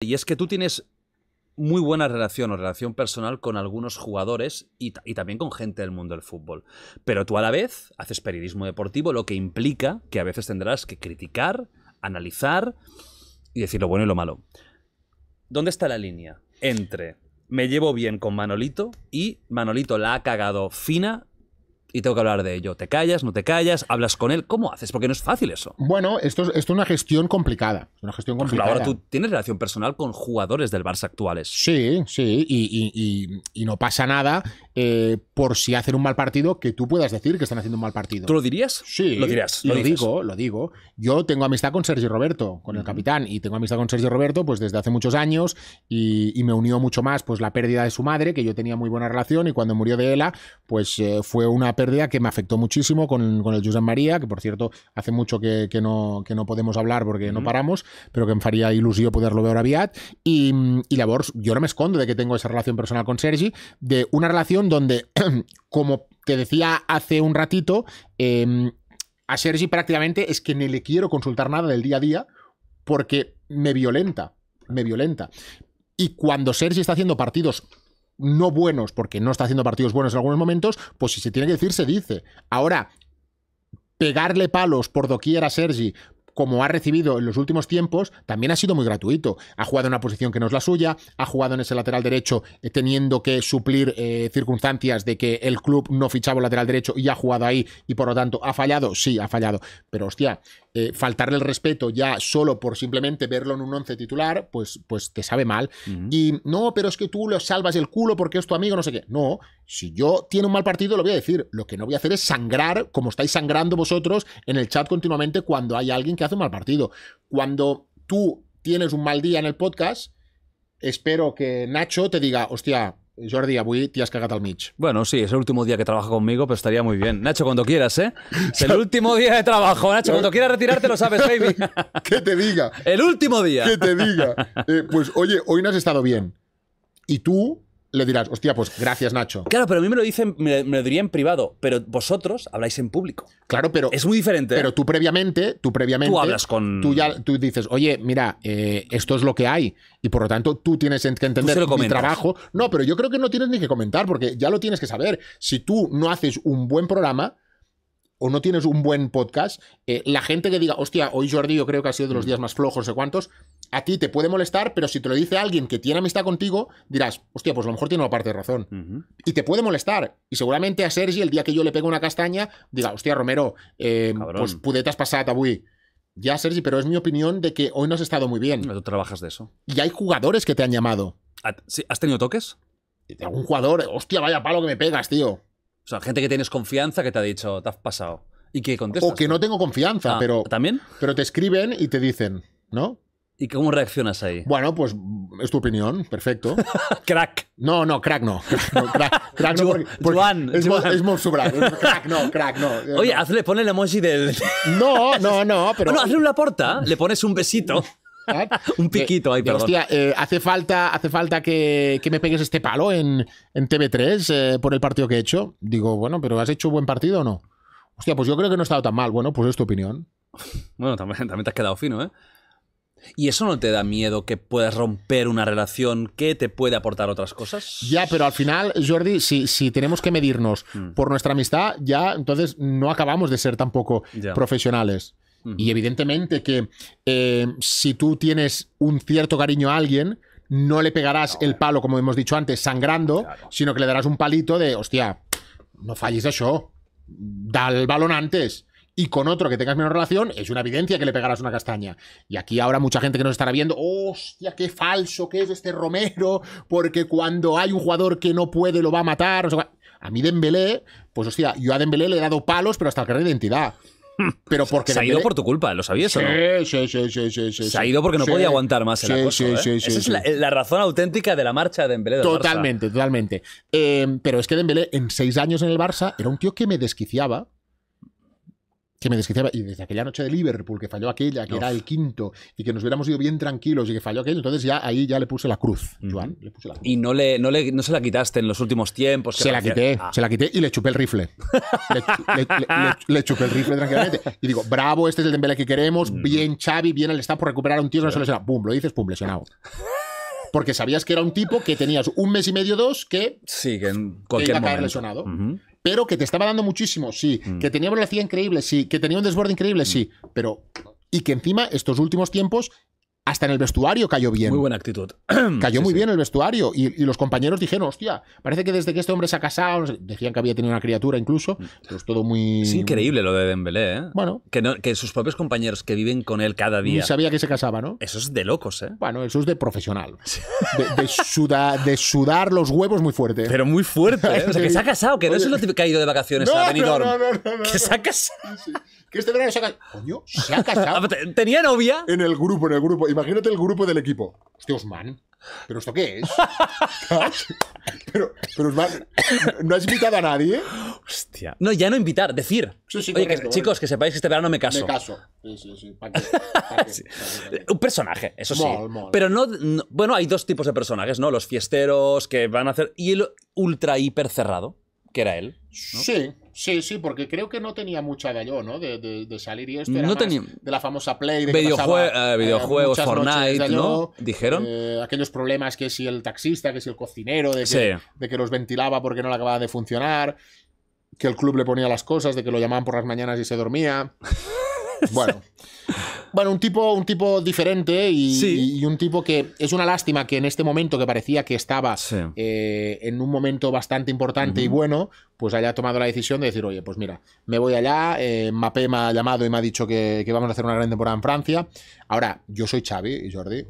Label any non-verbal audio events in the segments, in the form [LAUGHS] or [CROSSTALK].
Y es que tú tienes muy buena relación o relación personal con algunos jugadores y, también con gente del mundo del fútbol. Pero tú a la vez haces periodismo deportivo, lo que implica que a veces tendrás que criticar, analizar y decir lo bueno y lo malo. ¿Dónde está la línea entre me llevo bien con Manolito y Manolito la ha cagado fina y tengo que hablar de ello. ¿Te callas? ¿No te callas? ¿Hablas con él? ¿Cómo haces? Porque no es fácil eso. Bueno, esto, es una gestión complicada. Una gestión complicada. ahora tú tienes relación personal con jugadores del Barça actuales. Sí, sí, y, no pasa nada eh, por si hacen un mal partido que tú puedas decir que están haciendo un mal partido. ¿Tú lo dirías? Sí, lo dirías. Lo, digo, lo digo. Yo tengo amistad con Sergio Roberto, con el capitán, y tengo amistad con Sergio Roberto pues desde hace muchos años y, me unió mucho más pues la pérdida de su madre, que yo tenía muy buena relación, y cuando murió de ella, pues eh, fue una día que me afectó muchísimo con, el Josep María, que por cierto hace mucho que, no, que no podemos hablar porque no paramos, pero que me em faría ilusión poderlo ver a Y, y la voz, yo no me escondo de que tengo esa relación personal con Sergi, de una relación donde, [CLEARS THROAT] como te decía hace un ratito, em, a Sergi prácticamente es que ni le quiero consultar nada del día a día porque me violenta, me violenta. Y cuando Sergi está haciendo partidos no buenos, porque no está haciendo partidos buenos en algunos momentos, pues si se tiene que decir, se dice. Ahora, pegarle palos por doquier a Sergi como ha recibido en los últimos tiempos, también ha sido muy gratuito. Ha jugado en una posición que no es la suya, ha jugado en ese lateral derecho eh, teniendo que suplir eh, circunstancias de que el club no fichaba lateral derecho y ha jugado ahí y por lo tanto ha fallado. Sí, ha fallado. Pero hostia, eh, faltarle el respeto ya solo por simplemente verlo en un once titular, pues, pues te sabe mal. Y no, pero es que tú lo salvas el culo porque es tu amigo, no sé qué. No, si yo tiene un mal partido, lo voy a decir. Lo que no voy a hacer es sangrar, como estáis sangrando vosotros en el chat continuamente cuando hay alguien que hace un mal partido. Cuando tú tienes un mal día en el podcast, espero que Nacho te diga, hostia, Jordi, avui t'hi has cagat al Mitch. Bueno, sí, es el último día que trabaja conmigo, pero estaría muy bien. Nacho, cuando quieras, ¿eh? Es el último día de trabajo. Nacho, cuando quieras retirarte lo sabes, baby. [LAUGHS] que te diga. El último día. Que te diga. [LAUGHS] Eh, pues oye, hoy no has estado bien. Y tú, le dirás, hostia, pues gracias, Nacho. Claro, pero a mí me lo dicen, me, lo diría en privado, pero vosotros habláis en público. Claro, pero. Es muy diferente. Pero tú previamente, tú previamente. Tú hablas con. Tú ya tú dices, oye, mira, eh, esto es lo que hay. Y por lo tanto, tú tienes que entender mi trabajo. No, pero yo creo que no tienes ni que comentar, porque ya lo tienes que saber. Si tú no haces un buen programa, o no tienes un buen podcast, eh, la gente que diga, hostia, hoy Jordi yo creo que ha sido de los mm. días más flojos, no sé cuántos, a ti te puede molestar, pero si te lo dice alguien que tiene amistad contigo, dirás, hostia, pues a lo mejor tiene una parte de razón. Y te puede molestar. Y seguramente a Sergi, el día que yo le pego una castaña, diga, hostia, Romero, eh, pues pudetas pasada, tabuí. Ya, Sergi, pero es mi opinión de que hoy no has estado muy bien. No, tú trabajas de eso. Y hay jugadores que te han llamado. ¿Has tenido toques? algún jugador, hostia, vaya palo que me pegas, tío. O sea, gente que tienes confianza que te ha dicho, te has pasado. Y que contestas. O que no tengo confianza, ah, pero. ¿También? Pero te escriben y te dicen, ¿no? ¿Y cómo reaccionas ahí? Bueno, pues es tu opinión, perfecto. [LAUGHS] crack. No, no, crack no. crack, no. es, muy Crack no, crack no. Oye, hazle, ponle el emoji del. no, no, no, pero. Bueno, hazle una porta, le pones un besito. Ah, [LAUGHS] un piquito ahí, eh, perdón. Hostia, eh, hace falta, hace falta que, me pegues este palo en, TV3 eh, por el partido que he hecho. Digo, bueno, pero ¿has hecho buen partido o no? Hostia, pues yo creo que no he estado tan mal. Bueno, pues es tu opinión. Bueno, también, también te has quedado fino, ¿eh? ¿Y eso no te da miedo que puedas romper una relación que te puede aportar otras cosas? Ya, pero al final, Jordi, si, tenemos que medirnos mm. por nuestra amistad, ya entonces no acabamos de ser tampoco profesionales. Y evidentemente que eh, si tú tienes un cierto cariño a alguien, no le pegarás el eh. palo, como hemos dicho antes, sangrando, sino que le darás un palito de, hostia, no falles eso, da el balón antes y con otro que tengas menos relación, es una evidencia que le pegarás una castaña. Y aquí ahora mucha gente que nos estará viendo, hostia, qué falso que es este Romero, porque cuando hay un jugador que no puede lo va a matar. a mí Dembélé, pues hostia, yo a Dembélé le he dado palos, pero hasta el carrera de identidad. [LAUGHS] Pero porque se ha ido por tu culpa, ¿lo sabías no? Sí, sí, sí, sí, sí, Se ha ido porque no podía aguantar más el ¿eh? Esa es la, razón auténtica de la marcha de Dembélé Totalmente, totalmente. Eh, pero es que Dembélé en seis años en el Barça era un tío que me desquiciaba que me desquiciaba. Y desde aquella noche de Liverpool, que falló aquella, que era el quinto, y que nos hubiéramos ido bien tranquilos y que falló aquello, entonces ya ahí ya le puse la cruz, Joan. Y no, le, no, le, se la quitaste en los últimos tiempos. Se la quité, ah. se la quité y le chupé el rifle. [LAUGHS] le, chupé el rifle tranquilamente. Y digo, bravo, este es el Dembélé que queremos, bien Xavi, bien el está por recuperar a un tío que no se lesiona. Pum, lo dices, pum, lesionado. Porque sabías que era un tipo que tenías un mes y medio, dos, que. Sí, que en cualquier Pero que te estaba dando muchísimo, sí. Mm. Que tenía velocidad increíble, sí. Que tenía un desborde increíble, sí. Mm. Pero. Y que encima, estos últimos tiempos, hasta en el vestuario cayó bien. Muy buena actitud. [CLEARS THROAT] Cayó muy bien el vestuario. Y, los compañeros dijeron, hostia, parece que desde que este hombre se ha casado, decían que había tenido una criatura incluso, mm. pues todo muy... increíble lo de Dembélé, ¿eh? Bueno. Que, sus propios compañeros que viven con él cada día... Ni sabía que se casaba, ¿no? Eso es de locos, ¿eh? Bueno, eso es de profesional. De, de sudar los huevos muy fuerte. Pero muy fuerte, ¿eh? que se ha casado, que no es lo que ha ido de vacaciones no, a que se ha casado que este verano se ha casado. se ha [LAUGHS] casado. ¿Tenía novia? En el grupo, en el grupo. Imagínate el grupo del equipo. Hostia, Osman. ¿Pero esto qué es? pero, Osman, ¿no has invitado a nadie? Hostia. No, ya no invitar, decir. Sí, sí, Oye, chicos, que sepáis que este verano me caso. Me caso. Sí, sí, sí. [LAUGHS] Un personaje, eso sí. Pero no, Bueno, hay dos tipos de personajes, ¿no? Los fiesteros que van a hacer. Y el ultra hiper cerrado, que era él. Sí. Sí, sí, porque creo que no tenía mucha de yo, ¿no? De, de, salir y esto. Era no tenía... De la famosa Play. De eh, videojuegos, eh, Fortnite, ¿no? Dijeron. Eh, aquellos problemas que si el taxista, que si el cocinero, de que, de que los ventilaba porque no le acababa de funcionar, que el club le ponía las cosas, de que lo llamaban por las mañanas y se dormía. [LAUGHS] Bueno. Bueno, un tipo, un tipo diferente y, un tipo que es una lástima que en este momento que parecía que estaba eh, en un momento bastante importante y bueno, pues haya tomado la decisión de decir, oye, pues mira, me voy allá, eh, me ha llamado y me ha dicho que, vamos a hacer una gran temporada en Francia. Ahora, yo soy Xavi y Jordi.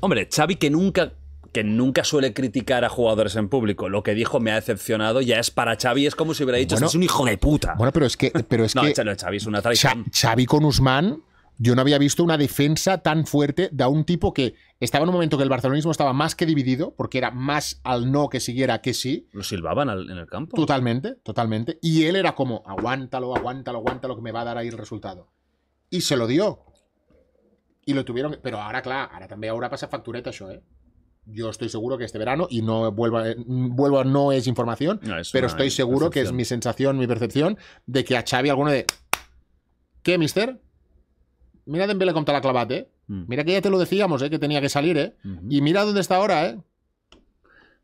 Hombre, Xavi que nunca que nunca suele criticar a jugadores en público. Lo que dijo me ha decepcionado, ya es para Xavi, es como si hubiera dicho, es un hijo de puta. Bueno, pero es que... Pero es que Xavi, es una traición. Xavi con Usman yo no había visto una defensa tan fuerte de un tipo que estaba en un momento que el barcelonismo estaba más que dividido, porque era más al no que siguiera que sí. Lo silbaban en el campo. Totalmente, totalmente. Y él era como, aguántalo, aguántalo, aguántalo, que me va a dar ahí el resultado. Y se lo dio. Y lo tuvieron. Pero ahora, claro, ahora también ahora pasa factureta eso, ¿eh? Yo estoy seguro que este verano, y no vuelvo, vuelvo no es información, pero estoy seguro que es mi sensación, mi percepción, de que a Xavi alguno de. ¿Qué, mister? Mira Dembélé contra la clavate eh. mm. Mira que ya te lo decíamos, ¿eh? Que tenía que salir, ¿eh? Y mira dónde está ahora, ¿eh?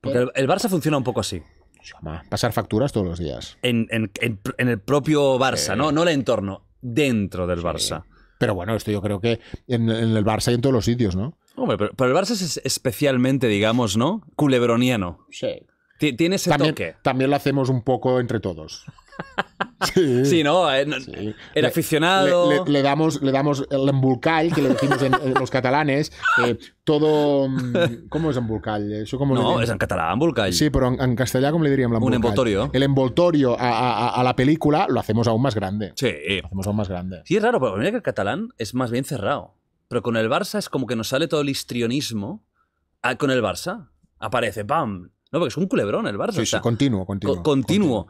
Porque el, Barça funciona un poco así. Pasar facturas todos los días. En, el propio Barça, ¿no? No el entorno, dentro del Barça. Pero bueno, esto yo creo que en, el Barça y en todos los sitios, ¿no? Hombre, pero, el Barça es especialmente, digamos, ¿no? Culebroniano. Sí. Tiene ese toque. También lo hacemos un poco entre todos. [LAUGHS] Sí, ¿no? Era eh, aficionado. Le, damos, le damos el embolcall, que le decimos en, los catalanes. Eh, todo... Mm, ¿Cómo es embolcall? Eso como no, es en catalán, embolcall. Sí, pero en, castellano, ¿cómo le diríamos embulcal. Un envoltorio. El envoltorio a, la película lo hacemos aún más grande. Sí. hacemos aún más grande. Sí, es raro, pero que el catalán es más bien cerrado. Pero con el Barça es como que nos sale todo el histrionismo ah, con el Barça. Aparece, ¡pam! No, porque es un culebrón el Barça. Sí, sí, continuo, continuo, continuo, continuo.